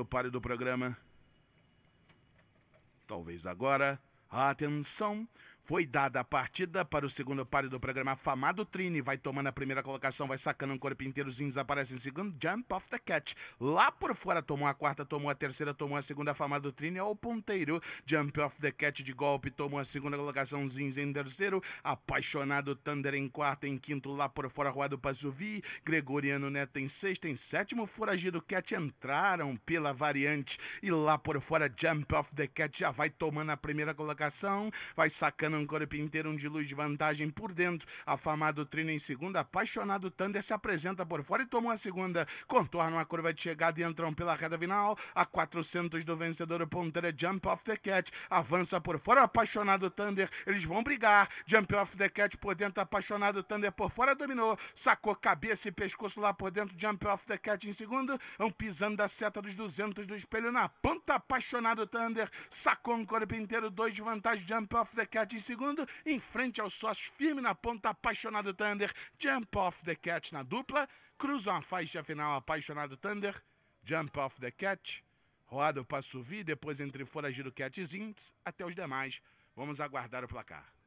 Eu pare do programa. Talvez agora. Atenção! Foi dada a partida para o segundo par do programa Famado Trini. Vai tomando a primeira colocação, vai sacando um corpo inteiro Zins aparece em segundo. Jump off the catch. Lá por fora tomou a quarta, tomou a terceira, tomou a segunda. Famado Trini é o ponteiro. Jump off the catch de golpe, tomou a segunda colocação, Zins em terceiro. Apaixonado Thunder em quarta, em quinto. Lá por fora, Roado Pazuvi. Gregoriano Neto em sexto, em sétimo. Foragido Cat entraram pela variante. E lá por fora, Jump off the catch já vai tomando a primeira colocação, vai sacando um corpo inteiro de luz de vantagem por dentro. Afamado Trina em segunda, apaixonado Thunder se apresenta por fora e tomou a segunda. Contornam a curva de chegada e entram pela reta final. A 400 do vencedor, o ponteiro Jump Off the Cat. Avança por fora, apaixonado Thunder. Eles vão brigar. Jump Off the Cat por dentro, apaixonado Thunder por fora, dominou. Sacou cabeça e pescoço lá por dentro. Jump Off the Cat em segundo. Um pisando da seta dos 200 do espelho na ponta, apaixonado Thunder. Sacou um corpo inteiro, dois de vantagem. Jump Off the Cat em segundo, em frente ao sócio firme na ponta, apaixonado Thunder, Jump Off the Catch na dupla, cruzam a faixa final, apaixonado Thunder, Jump Off the Catch, roda para subir, depois entre fora giro Catch Zint, até os demais. Vamos aguardar o placar.